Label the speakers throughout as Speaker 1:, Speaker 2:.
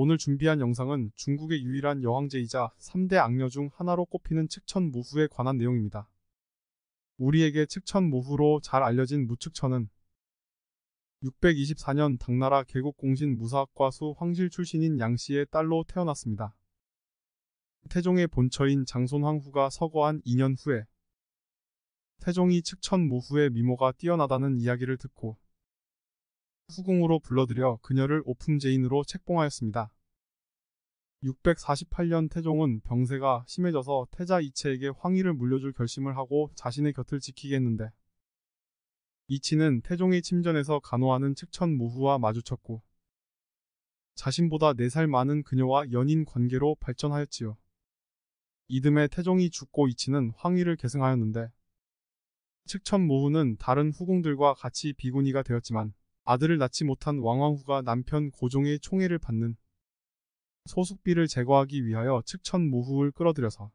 Speaker 1: 오늘 준비한 영상은 중국의 유일한 여황제이자 3대 악녀 중 하나로 꼽히는 측천무후에 관한 내용입니다. 우리에게 측천무후로 잘 알려진 무측천은 624년 당나라 개국공신 무사과수 황실 출신인 양씨의 딸로 태어났습니다. 태종의 본처인 장손황후가 서거한 2년 후에 태종이 측천무후의 미모가 뛰어나다는 이야기를 듣고 후궁으로 불러들여 그녀를 오품제인으로 책봉하였습니다. 648년 태종은 병세가 심해져서 태자 이치에게 황위를 물려줄 결심을 하고 자신의 곁을 지키겠는데 이치는 태종이 침전에서 간호하는 측천 무후와 마주쳤고 자신보다 4살 많은 그녀와 연인 관계로 발전하였지요. 이듬해 태종이 죽고 이치는 황위를 계승하였는데 측천 무후는 다른 후궁들과 같이 비구니가 되었지만 아들을 낳지 못한 왕왕후가 남편 고종의 총애를 받는 소숙비를 제거하기 위하여 측천무후를 끌어들여서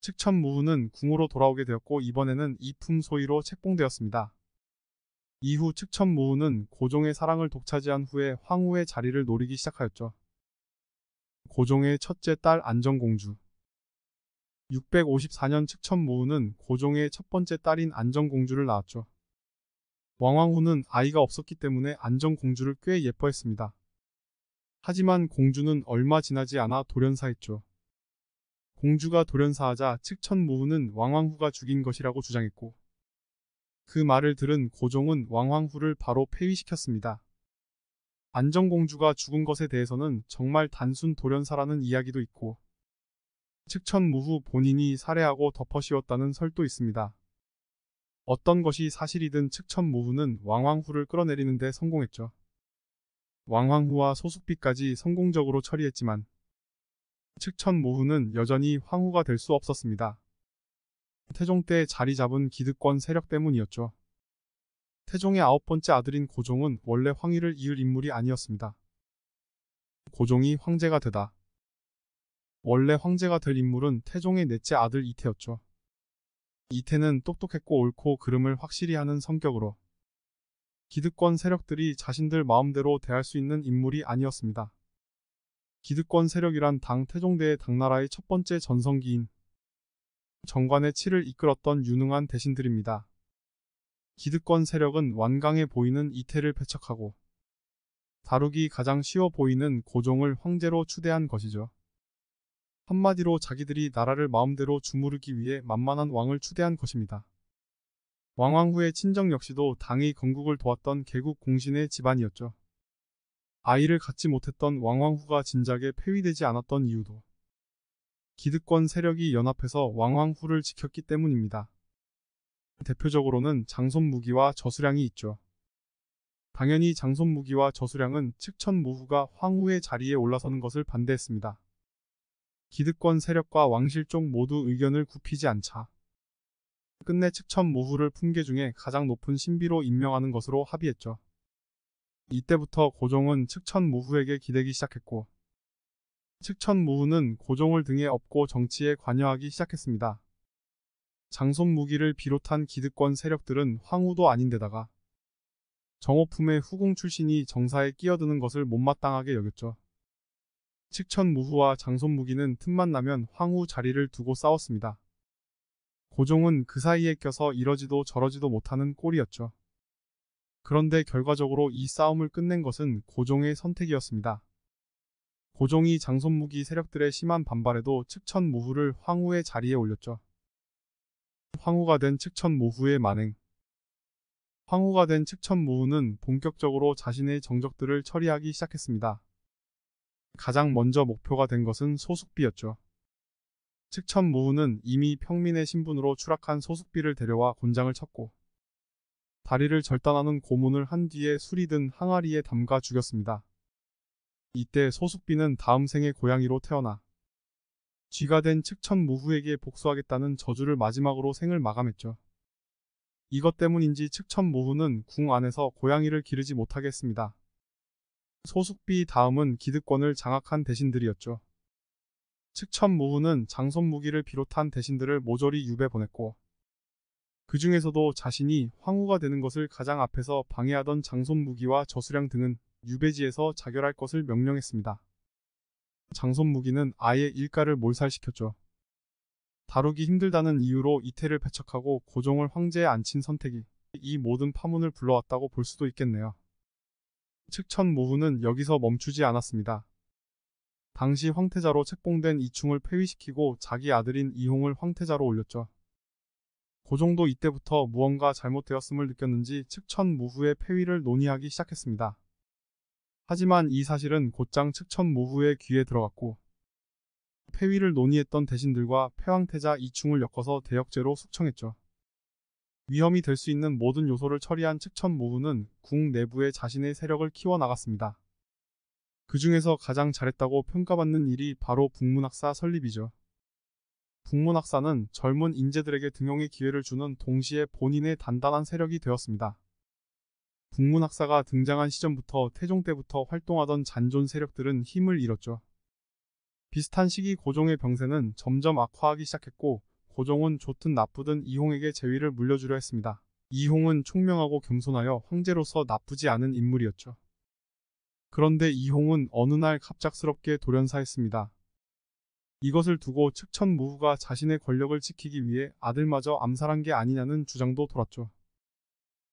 Speaker 1: 측천무후는 궁으로 돌아오게 되었고 이번에는 이품소위로 책봉되었습니다. 이후 측천무후는 고종의 사랑을 독차지한 후에 황후의 자리를 노리기 시작하였죠. 고종의 첫째 딸 안정공주 654년 측천무후는 고종의 첫 번째 딸인 안정공주를 낳았죠. 왕왕후는 아이가 없었기 때문에 안정공주를 꽤 예뻐했습니다. 하지만 공주는 얼마 지나지 않아 돌연사했죠. 공주가 돌연사하자 측천무후는 왕왕후가 죽인 것이라고 주장했고 그 말을 들은 고종은 왕왕후를 바로 폐위시켰습니다. 안정공주가 죽은 것에 대해서는 정말 단순 돌연사라는 이야기도 있고 측천무후 본인이 살해하고 덮어씌웠다는 설도 있습니다. 어떤 것이 사실이든 측천무후는 왕황후를 끌어내리는 데 성공했죠. 왕황후와 소숙비까지 성공적으로 처리했지만 측천무후는 여전히 황후가 될 수 없었습니다. 태종 때 자리 잡은 기득권 세력 때문이었죠. 태종의 아홉 번째 아들인 고종은 원래 황위를 이을 인물이 아니었습니다. 고종이 황제가 되다. 원래 황제가 될 인물은 태종의 넷째 아들 이태였죠. 이태는 똑똑했고 옳고 그름을 확실히 하는 성격으로 기득권 세력들이 자신들 마음대로 대할 수 있는 인물이 아니었습니다. 기득권 세력이란 당 태종대의 당나라의 첫 번째 전성기인 정관의 치를 이끌었던 유능한 대신들입니다. 기득권 세력은 완강해 보이는 이태를 배척하고 다루기 가장 쉬워 보이는 고종을 황제로 추대한 것이죠. 한마디로 자기들이 나라를 마음대로 주무르기 위해 만만한 왕을 추대한 것입니다. 왕왕 후의 친정 역시도 당의 건국을 도왔던 개국 공신의 집안이었죠. 아이를 갖지 못했던 왕왕후가 진작에 폐위되지 않았던 이유도 기득권 세력이 연합해서 왕왕후를 지켰기 때문입니다. 대표적으로는 장손무기와 저수량이 있죠. 당연히 장손무기와 저수량은 측천무후가 황후의 자리에 올라서는 것을 반대했습니다. 기득권 세력과 왕실 쪽 모두 의견을 굽히지 않자 끝내 측천 모후를 품계 중에 가장 높은 신비로 임명하는 것으로 합의했죠. 이때부터 고종은 측천 모후에게 기대기 시작했고 측천 모후는 고종을 등에 업고 정치에 관여하기 시작했습니다. 장손 무기를 비롯한 기득권 세력들은 황후도 아닌데다가 정호품의 후궁 출신이 정사에 끼어드는 것을 못마땅하게 여겼죠. 측천무후와 장손무기는 틈만 나면 황후 자리를 두고 싸웠습니다. 고종은 그 사이에 껴서 이러지도 저러지도 못하는 꼴이었죠. 그런데 결과적으로 이 싸움을 끝낸 것은 고종의 선택이었습니다. 고종이 장손무기 세력들의 심한 반발에도 측천무후를 황후의 자리에 올렸죠. 황후가 된측천무후의 만행 황후가 된측천무후는 본격적으로 자신의 정적들을 처리하기 시작했습니다. 가장 먼저 목표가 된 것은 소숙비였죠. 측천 무후는 이미 평민의 신분으로 추락한 소숙비를 데려와 곤장을 쳤고 다리를 절단하는 고문을 한 뒤에 술이 든 항아리에 담가 죽였습니다. 이때 소숙비는 다음 생에 고양이로 태어나 쥐가 된 측천 무후에게 복수하겠다는 저주를 마지막으로 생을 마감했죠. 이것 때문인지 측천 무후는 궁 안에서 고양이를 기르지 못하겠습니다 소숙비 다음은 기득권을 장악한 대신들이었죠. 측천무후는 장손무기를 비롯한 대신들을 모조리 유배 보냈고 그 중에서도 자신이 황후가 되는 것을 가장 앞에서 방해하던 장손무기와 저수량 등은 유배지에서 자결할 것을 명령했습니다. 장손무기는 아예 일가를 몰살시켰죠. 다루기 힘들다는 이유로 이태를 배척하고 고종을 황제에 앉힌 선택이 이 모든 파문을 불러왔다고 볼 수도 있겠네요. 측천 무후는 여기서 멈추지 않았습니다. 당시 황태자로 책봉된 이충을 폐위시키고 자기 아들인 이홍을 황태자로 올렸죠. 고종도 그 이때부터 무언가 잘못되었음을 느꼈는지 측천 무후의 폐위를 논의하기 시작했습니다. 하지만 이 사실은 곧장 측천 무후의 귀에 들어갔고 폐위를 논의했던 대신들과 폐황태자 이충을 엮어서 대역죄로 숙청했죠. 위험이 될 수 있는 모든 요소를 처리한 측천무후는 궁 내부에 자신의 세력을 키워나갔습니다. 그 중에서 가장 잘했다고 평가받는 일이 바로 북문학사 설립이죠. 북문학사는 젊은 인재들에게 등용의 기회를 주는 동시에 본인의 단단한 세력이 되었습니다. 북문학사가 등장한 시점부터 태종 때부터 활동하던 잔존 세력들은 힘을 잃었죠. 비슷한 시기 고종의 병세는 점점 악화하기 시작했고 고종은 좋든 나쁘든 이홍에게 재위를 물려주려 했습니다. 이홍은 총명하고 겸손하여 황제로서 나쁘지 않은 인물이었죠. 그런데 이홍은 어느 날 갑작스럽게 돌연사했습니다. 이것을 두고 측천무후가 자신의 권력을 지키기 위해 아들마저 암살한 게 아니냐는 주장도 돌았죠.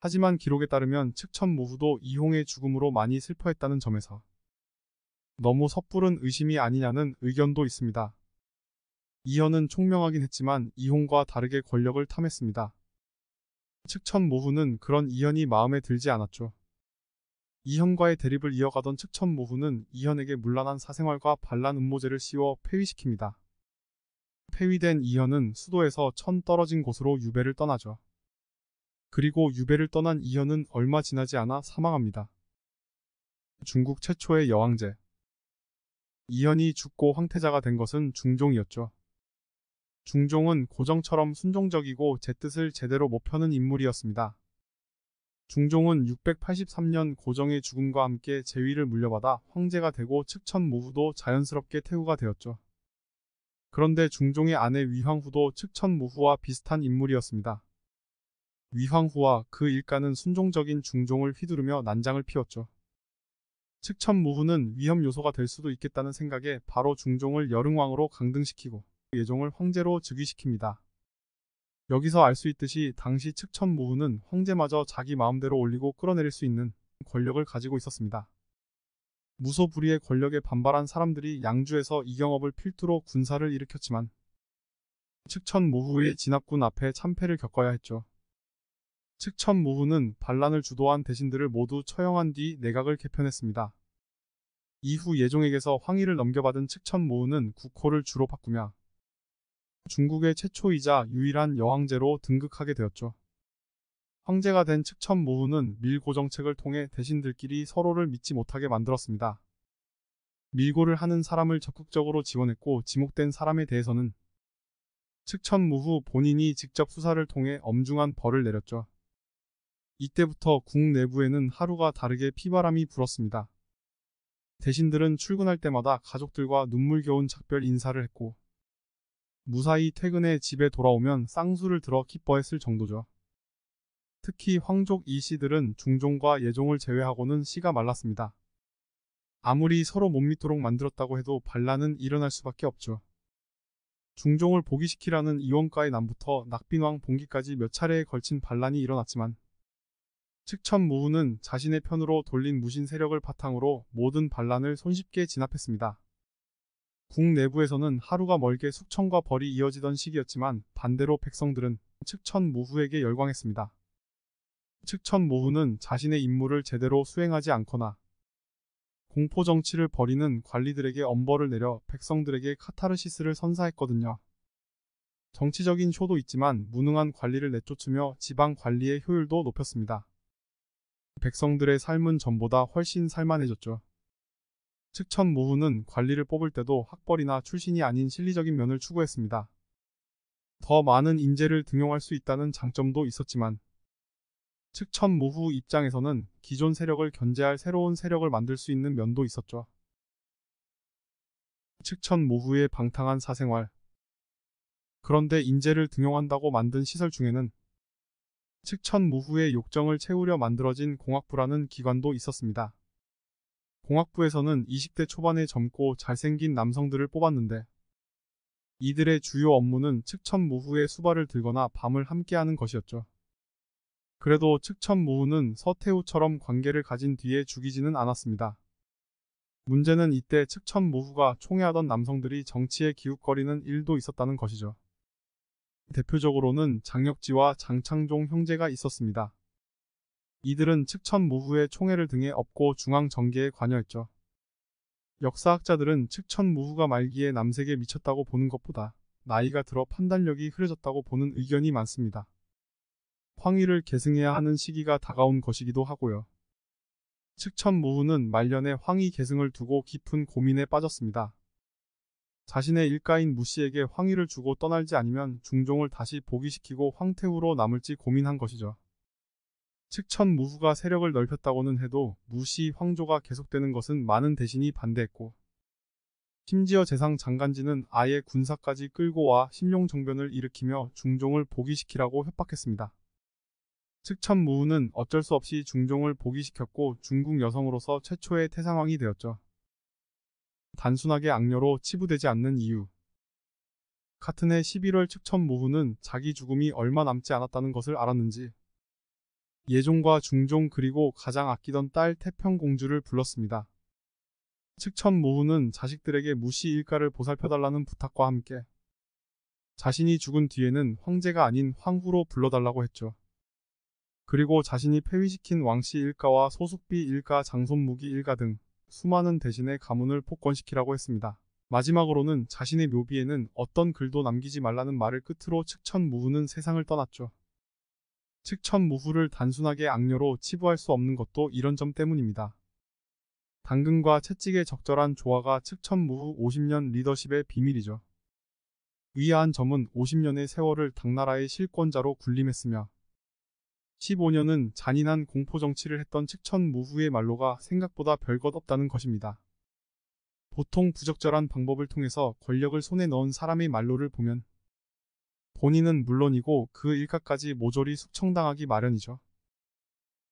Speaker 1: 하지만 기록에 따르면 측천무후도 이홍의 죽음으로 많이 슬퍼했다는 점에서 너무 섣부른 의심이 아니냐는 의견도 있습니다. 이현은 총명하긴 했지만 이홍과 다르게 권력을 탐했습니다. 측천 모후는 그런 이현이 마음에 들지 않았죠. 이현과의 대립을 이어가던 측천 모후는 이현에게 물란한 사생활과 반란 음모제를 씌워 폐위시킵니다. 폐위된 이현은 수도에서 천 떨어진 곳으로 유배를 떠나죠. 그리고 유배를 떠난 이현은 얼마 지나지 않아 사망합니다. 중국 최초의 여왕제 이현이 죽고 황태자가 된 것은 중종이었죠. 중종은 고정처럼 순종적이고 제 뜻을 제대로 못 펴는 인물이었습니다. 중종은 683년 고정의 죽음과 함께 제위를 물려받아 황제가 되고 측천 무후도 자연스럽게 태후가 되었죠. 그런데 중종의 아내 위황후도 측천 무후와 비슷한 인물이었습니다. 위황후와 그 일가는 순종적인 중종을 휘두르며 난장을 피웠죠. 측천 무후는 위험 요소가 될 수도 있겠다는 생각에 바로 중종을 여릉왕으로 강등시키고 예종을 황제로 즉위시킵니다. 여기서 알 수 있듯이 당시 측천 무후는 황제마저 자기 마음대로 올리고 끌어내릴 수 있는 권력을 가지고 있었습니다. 무소불위의 권력에 반발한 사람들이 양주에서 이경업을 필두로 군사를 일으켰지만 측천 무후의 진압군 앞에 참패를 겪어야 했죠. 측천 무후는 반란을 주도한 대신들을 모두 처형한 뒤 내각을 개편했습니다. 이후 예종에게서 황위를 넘겨받은 측천 무후는 국호를 주로 바꾸며 중국의 최초이자 유일한 여왕제로 등극하게 되었죠. 황제가 된 측천 모후는 밀고 정책을 통해 대신들끼리 서로를 믿지 못하게 만들었습니다. 밀고를 하는 사람을 적극적으로 지원했고 지목된 사람에 대해서는 측천 모후 본인이 직접 수사를 통해 엄중한 벌을 내렸죠. 이때부터 국 내부에는 하루가 다르게 피바람이 불었습니다. 대신들은 출근할 때마다 가족들과 눈물겨운 작별 인사를 했고 무사히 퇴근해 집에 돌아오면 쌍수를 들어 기뻐했을 정도죠. 특히 황족 이 씨들은 중종과 예종을 제외하고는 씨가 말랐습니다. 아무리 서로 못 믿도록 만들었다고 해도 반란은 일어날 수밖에 없죠. 중종을 복위시키라는 이원가의 남부터 낙빈왕 봉기까지 몇 차례에 걸친 반란이 일어났지만 측천무후는 자신의 편으로 돌린 무신 세력을 바탕으로 모든 반란을 손쉽게 진압했습니다. 국 내부에서는 하루가 멀게 숙청과 벌이 이어지던 시기였지만 반대로 백성들은 측천 모후에게 열광했습니다. 측천 모후는 자신의 임무를 제대로 수행하지 않거나 공포 정치를 벌이는 관리들에게 엄벌을 내려 백성들에게 카타르시스를 선사했거든요. 정치적인 쇼도 있지만 무능한 관리를 내쫓으며 지방 관리의 효율도 높였습니다. 백성들의 삶은 전보다 훨씬 살만해졌죠. 측천 무후는 관리를 뽑을 때도 학벌이나 출신이 아닌 실리적인 면을 추구했습니다. 더 많은 인재를 등용할 수 있다는 장점도 있었지만 측천 무후 입장에서는 기존 세력을 견제할 새로운 세력을 만들 수 있는 면도 있었죠. 측천 무후의 방탕한 사생활 그런데 인재를 등용한다고 만든 시설 중에는 측천 무후의 욕정을 채우려 만들어진 공학부라는 기관도 있었습니다. 공학부에서는 20대 초반에 젊고 잘생긴 남성들을 뽑았는데 이들의 주요 업무는 측천무후의 수발을 들거나 밤을 함께하는 것이었죠. 그래도 측천무후는 서태후처럼 관계를 가진 뒤에 죽이지는 않았습니다. 문제는 이때 측천무후가 총애하던 남성들이 정치에 기웃거리는 일도 있었다는 것이죠. 대표적으로는 장혁지와 장창종 형제가 있었습니다. 이들은 측천무후의 총애를 등에 업고 중앙정계에 관여했죠. 역사학자들은 측천무후가 말기에 남색에 미쳤다고 보는 것보다 나이가 들어 판단력이 흐려졌다고 보는 의견이 많습니다. 황위를 계승해야 하는 시기가 다가온 것이기도 하고요. 측천무후는 말년에 황위 계승을 두고 깊은 고민에 빠졌습니다. 자신의 일가인 무씨에게 황위를 주고 떠날지 아니면 중종을 다시 복위시키고 황태후로 남을지 고민한 것이죠. 측천 무후가 세력을 넓혔다고는 해도 무시 황조가 계속되는 것은 많은 대신이 반대했고 심지어 재상 장간지는 아예 군사까지 끌고 와심룡정변을 일으키며 중종을 복위시키라고 협박했습니다. 측천 무후는 어쩔 수 없이 중종을 복위시켰고 중국 여성으로서 최초의 태상왕이 되었죠. 단순하게 악녀로 치부되지 않는 이유 같은 해 11월 측천 무후는 자기 죽음이 얼마 남지 않았다는 것을 알았는지 예종과 중종 그리고 가장 아끼던 딸 태평공주를 불렀습니다. 측천 모후는 자식들에게 무시 일가를 보살펴달라는 부탁과 함께 자신이 죽은 뒤에는 황제가 아닌 황후로 불러달라고 했죠. 그리고 자신이 폐위시킨 왕씨 일가와 소숙비 일가, 장손무기 일가 등 수많은 대신에 가문을 폭권시키라고 했습니다. 마지막으로는 자신의 묘비에는 어떤 글도 남기지 말라는 말을 끝으로 측천 무후는 세상을 떠났죠. 측 천무후를 단순하게 악녀로 치부할 수 없는 것도 이런 점 때문입니다. 당근과 채찍의 적절한 조화가 측천무후 50년 리더십의 비밀이죠. 위아한 점은 50년의 세월을 당나라의 실권자로 군림했으며 15년은 잔인한 공포정치를 했던 측천무후의 말로가 생각보다 별것 없다는 것입니다. 보통 부적절한 방법을 통해서 권력을 손에 넣은 사람의 말로를 보면 본인은 물론이고 그 일가까지 모조리 숙청당하기 마련이죠.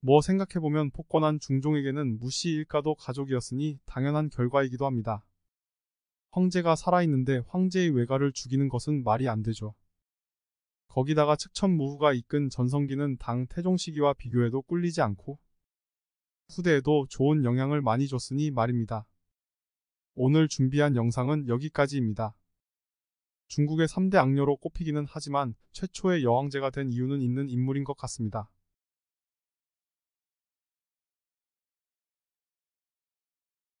Speaker 1: 뭐 생각해보면 폭권한 중종에게는 무시 일가도 가족이었으니 당연한 결과이기도 합니다. 황제가 살아있는데 황제의 외가를 죽이는 것은 말이 안 되죠. 거기다가 측천무후가 이끈 전성기는 당 태종 시기와 비교해도 꿀리지 않고 후대에도 좋은 영향을 많이 줬으니 말입니다. 오늘 준비한 영상은 여기까지입니다. 중국의 3대 악녀로 꼽히기는 하지만 최초의 여왕제가 된 이유는 있는 인물인 것 같습니다.